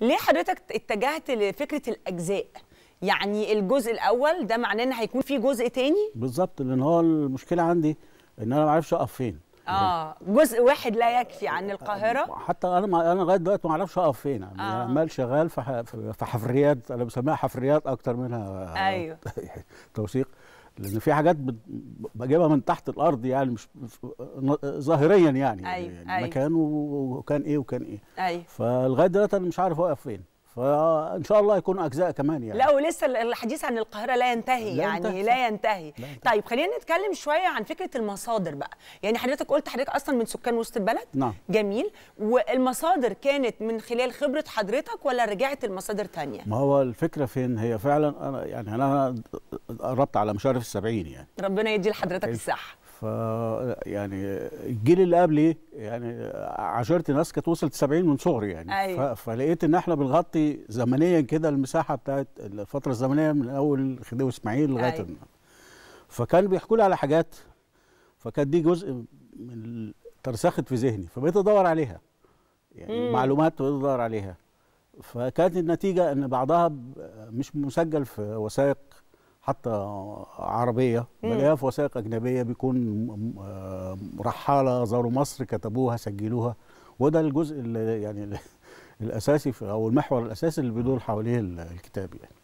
ليه حضرتك اتجهت لفكره الاجزاء يعني الجزء الاول ده معناه ان هيكون في جزء تاني بالظبط لان هو المشكله عندي ان انا ما اعرفش اقف فين اه جزء واحد لا يكفي عن آه، القاهره حتى انا ما انا لغايه دلوقتي ما اعرفش اقف فين يعني آه. عمال شغال في حفريات انا بسميها حفريات اكتر منها ايوه توثيق لان في حاجات بجيبها من تحت الارض يعني مش ظاهريا يعني, أيوة يعني أيوة مكان وكان ايه وكان ايه أيوة فلغايه دلوقتي انا مش عارف اوقف فين فان شاء الله يكون اجزاء كمان يعني لا ولسه الحديث عن القاهره لا ينتهي لا يعني ينتهي لا, ينتهي. لا ينتهي طيب خلينا نتكلم شويه عن فكره المصادر بقى يعني حضرتك قلت حضرتك اصلا من سكان وسط البلد نعم جميل والمصادر كانت من خلال خبره حضرتك ولا رجعت المصادر تانية ما هو الفكره فين هي فعلا انا يعني انا قربت على مشارف السبعين يعني ربنا يدي لحضرتك الصحه ف يعني الجيل اللي قبلي يعني عشرت ناس كانت وصلت 70 من صغري يعني أيوة. فلقيت ان احنا بنغطي زمنيا كده المساحه بتاعت الفتره الزمنيه من اول خديوي اسماعيل لغايه أيوة. فكان بيحكوا لي على حاجات فكانت دي جزء من ترسخت في ذهني فبقيت ادور عليها يعني مم. معلومات بقيت ادور عليها فكانت النتيجه ان بعضها مش مسجل في وثائق حتى عربيه بلاقيها في وثائق اجنبيه بيكون آه، رحاله زاروا مصر كتبوها سجلوها وده الجزء اللي يعني الاساسي او المحور الاساسي اللي بيدور حواليه الكتاب يعني